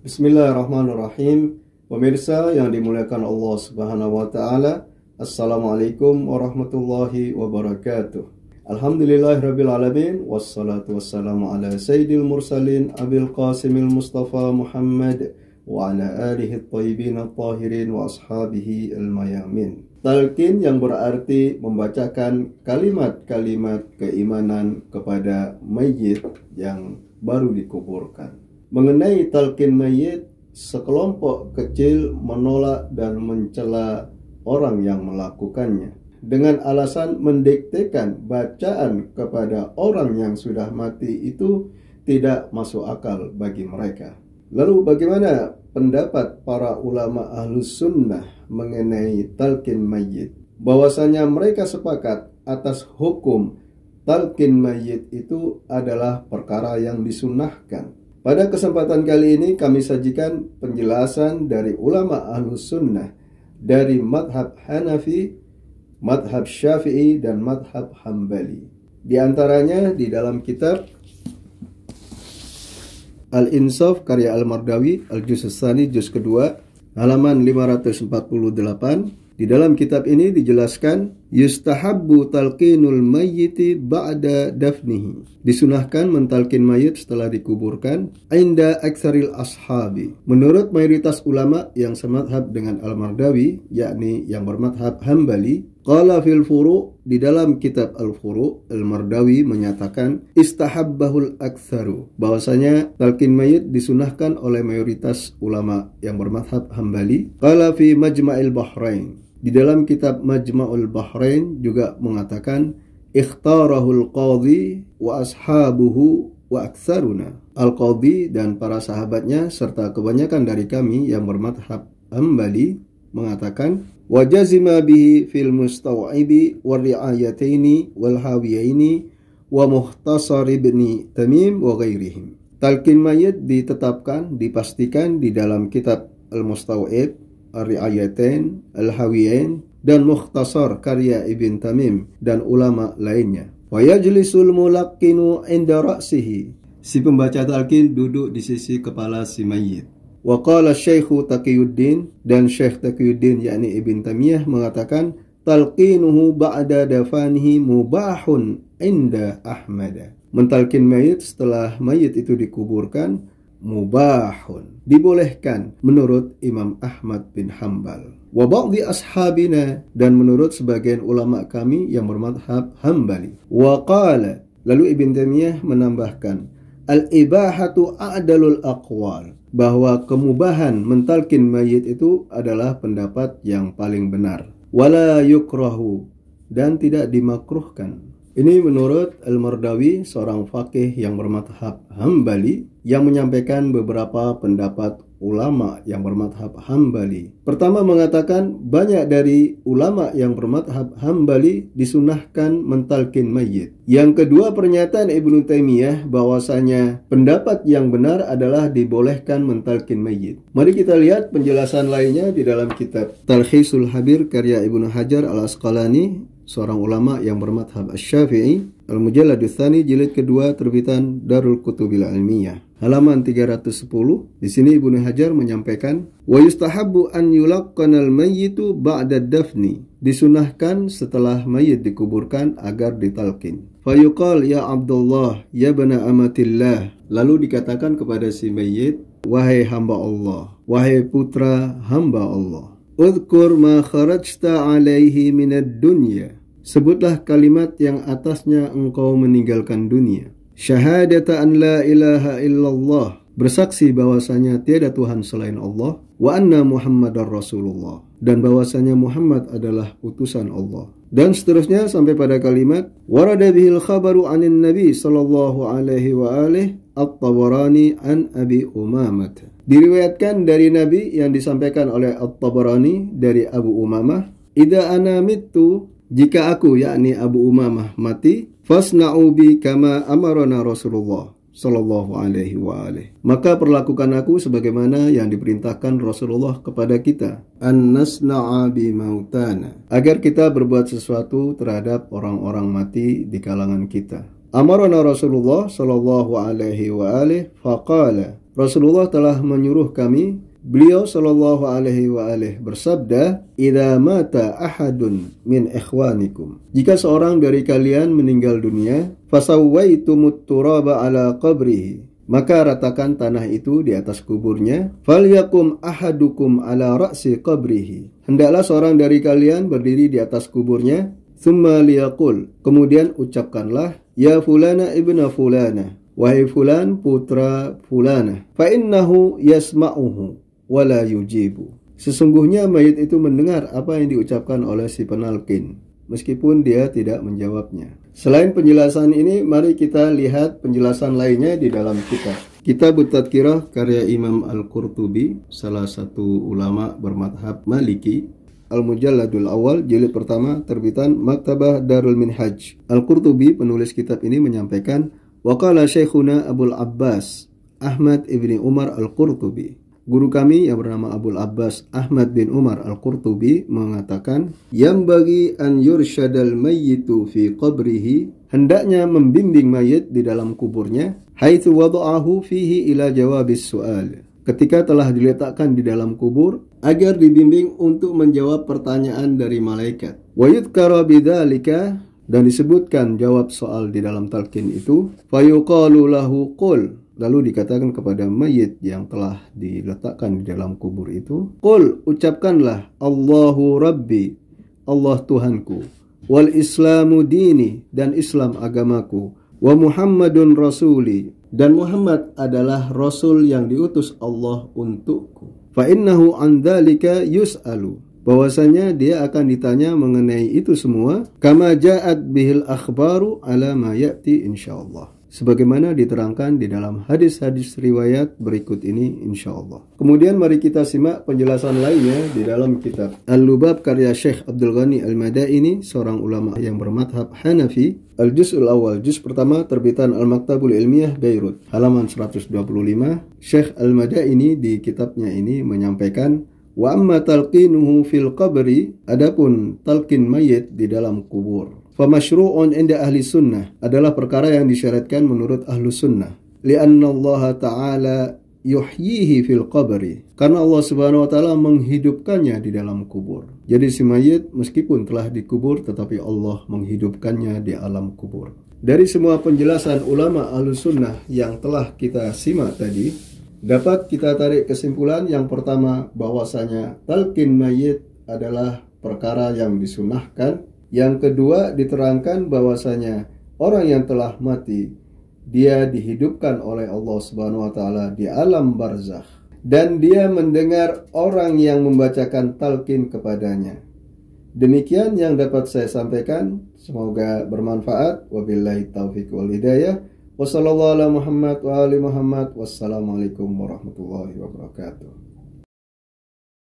Bismillahirrahmanirrahim. Pemirsa yang dimuliakan Allah Subhanahu wa taala, Assalamualaikum warahmatullahi wabarakatuh. Alhamdulillahirabbil alamin wassalatu wassalamu ala sayyidil mursalin Abil Qasimil Mustafa Muhammad wa ala alihi thayyibin thahirin wa ashabihi al-mayamin. Talqin yang berarti membacakan kalimat-kalimat keimanan kepada mayit yang baru dikuburkan. Mengenai talqin mayit, sekelompok kecil menolak dan mencela orang yang melakukannya dengan alasan mendiktekan bacaan kepada orang yang sudah mati itu tidak masuk akal bagi mereka. Lalu bagaimana pendapat para ulama ahlus sunnah mengenai talqin mayit? Bahwasanya mereka sepakat atas hukum talqin mayit itu adalah perkara yang disunahkan pada kesempatan kali ini kami sajikan penjelasan dari ulama ahlus sunnah dari madhab Hanafi, madhab Syafi'i, dan madhab Hambali. Di antaranya di dalam kitab Al-Insaf karya Al-Mardawi Al-Juz Sani Juz kedua halaman 548 di dalam kitab ini dijelaskan yustahabbu talqinul mayyiti ba'da dafnihi. Disunahkan mentalkin mayit setelah dikuburkan Ainda aksaril ashabi. Menurut mayoritas ulama yang semadhab dengan Al-Mardawi, yakni yang bermadhab Hambali, Qala fil furu di dalam kitab al furu al mardawi menyatakan istahabbahul aktsaru bahwasanya talqin mayit disunahkan oleh mayoritas ulama yang bermadhab hambali qala fi majma'il bahrain di dalam kitab Majma'ul Bahrain juga mengatakan ikhtarahul qadhi wa ashabuhu wa aktsaruna. Al-Qadhi dan para sahabatnya serta kebanyakan dari kami yang bermadhab Hambali mengatakan wa jazima bihi fil mustaw'ibi wa ri'ayataini wal hawiyaini wa muhtasar ibni Tamim wa ghairihim. Talqin mayyit ditetapkan, dipastikan di dalam kitab Al-Mustaw'ib Ar-Ri'ayatain, Al-Hawiyain, dan Mukhtasar karya Ibn Tamim dan ulama lainnya. Wa yajlisul kini inda ra'sihi. Si pembaca talqin duduk di sisi kepala si mayit. Wa qala Syaikhu Taqiyuddin dan Syekh Taqiyuddin yakni Ibn Tamiyah mengatakan talqinuhu ba'da dafanihi mubahun inda Ahmad. Mentalkin mayit setelah mayit itu dikuburkan mubahun dibolehkan menurut Imam Ahmad bin Hambal wa di ashabina dan menurut sebagian ulama kami yang bermadhab Hambali wa qala lalu Ibn Taimiyah menambahkan al ibahatu a'dalul aqwal bahwa kemubahan mentalkin mayit itu adalah pendapat yang paling benar wala yukrahu dan tidak dimakruhkan ini menurut Al-Mardawi, seorang fakih yang bermadhab Hambali, yang menyampaikan beberapa pendapat ulama yang bermadhab Hambali. Pertama mengatakan banyak dari ulama yang bermadhab Hambali disunahkan mentalkin mayit. Yang kedua pernyataan Ibnu Taimiyah bahwasanya pendapat yang benar adalah dibolehkan mentalkin mayit. Mari kita lihat penjelasan lainnya di dalam kitab Talhisul Habir karya Ibnu Hajar Al Asqalani seorang ulama yang bermadhab Asy-Syafi'i, Al-Mujallad Tsani jilid kedua terbitan Darul Kutubil Ilmiyah. Halaman 310. Di sini Ibnu Hajar menyampaikan, "Wa yustahabbu an yulaqqana al-mayyitu ba'da dafni." Disunahkan setelah mayit dikuburkan agar ditalkin. Fayuqal ya Abdullah ya bana amatillah. Lalu dikatakan kepada si mayit, "Wahai hamba Allah, wahai putra hamba Allah." Udhkur ma kharajta alaihi minad dunya Sebutlah kalimat yang atasnya engkau meninggalkan dunia. Syahadata an la ilaha illallah. Bersaksi bahwasanya tiada Tuhan selain Allah. Wa anna Muhammadar Rasulullah. Dan bahwasanya Muhammad adalah utusan Allah. Dan seterusnya sampai pada kalimat warada bihil khabaru anin nabi sallallahu alaihi wa alih. at-Tabarani an Abi Umamah. Diriwayatkan dari Nabi yang disampaikan oleh At-Tabarani dari Abu Umamah, Ida ana mitu jika aku yakni Abu Umamah mati, fasna'u bi kama amarana Rasulullah sallallahu alaihi wa Maka perlakukan aku sebagaimana yang diperintahkan Rasulullah kepada kita. An nasna'a bi mautana. Agar kita berbuat sesuatu terhadap orang-orang mati di kalangan kita. Amarana Rasulullah sallallahu alaihi wa alih faqala. Rasulullah telah menyuruh kami Beliau sallallahu alaihi wa alaihi bersabda, "Idza mata ahadun min ikhwanikum." Jika seorang dari kalian meninggal dunia, fasawwaitumut turaba ala qabrihi. Maka ratakan tanah itu di atas kuburnya. Falyakum ahadukum ala ra'si qabrihi. Hendaklah seorang dari kalian berdiri di atas kuburnya. Thumma liyakul. Kemudian ucapkanlah, Ya fulana ibna fulana. Wahai fulan putra fulana. Fa innahu yasma'uhu wala yujibu. Sesungguhnya mayit itu mendengar apa yang diucapkan oleh si penalkin, meskipun dia tidak menjawabnya. Selain penjelasan ini, mari kita lihat penjelasan lainnya di dalam kitab. Kita Kitab Tadkirah karya Imam Al-Qurtubi, salah satu ulama bermadhab Maliki, Al-Mujalladul Awal, jilid pertama, terbitan Maktabah Darul Minhaj. Al-Qurtubi, penulis kitab ini menyampaikan, Waqala Syekhuna Abul Abbas, Ahmad Ibni Umar Al-Qurtubi, Guru kami yang bernama Abdul Abbas Ahmad bin Umar Al-Qurtubi mengatakan, "Yang bagi an yurshadal mayyitu fi qabrihi hendaknya membimbing mayit di dalam kuburnya, haitsu ahu fihi ila jawabis su'al." Ketika telah diletakkan di dalam kubur agar dibimbing untuk menjawab pertanyaan dari malaikat. wajud karabida dan disebutkan jawab soal di dalam talqin itu, fayuqalu lahu qul Lalu dikatakan kepada mayit yang telah diletakkan di dalam kubur itu, "Qul ucapkanlah Allahu Rabbi, Allah Tuhanku, wal Islamu dini dan Islam agamaku, wa Muhammadun rasuli dan Muhammad adalah rasul yang diutus Allah untukku." Fa innahu an dzalika yus'alu bahwasanya dia akan ditanya mengenai itu semua kama ja'at bihil akhbaru ala ma ya'ti insyaallah sebagaimana diterangkan di dalam hadis-hadis riwayat berikut ini insya Allah. Kemudian mari kita simak penjelasan lainnya di dalam kitab Al-Lubab karya Syekh Abdul Ghani al ini, seorang ulama yang bermadhab Hanafi. Al-Juz'ul Awal, Juz pertama terbitan Al-Maktabul Ilmiah Beirut, halaman 125. Syekh al ini di kitabnya ini menyampaikan Wa amma talqinuhu fil qabri adapun talqin mayit di dalam kubur Famasyru'un inda ahli sunnah adalah perkara yang disyaratkan menurut ahlu sunnah. Lianna Allah Ta'ala yuhyihi fil qabri. Karena Allah Subhanahu wa taala menghidupkannya di dalam kubur. Jadi si mayit meskipun telah dikubur tetapi Allah menghidupkannya di alam kubur. Dari semua penjelasan ulama Sunnah yang telah kita simak tadi, dapat kita tarik kesimpulan yang pertama bahwasanya talqin mayit adalah perkara yang disunahkan yang kedua diterangkan bahwasanya orang yang telah mati dia dihidupkan oleh Allah Subhanahu wa taala di alam barzakh dan dia mendengar orang yang membacakan talqin kepadanya. Demikian yang dapat saya sampaikan. Semoga bermanfaat. Wabillahi taufik wal hidayah. Wassalamualaikum warahmatullahi wabarakatuh.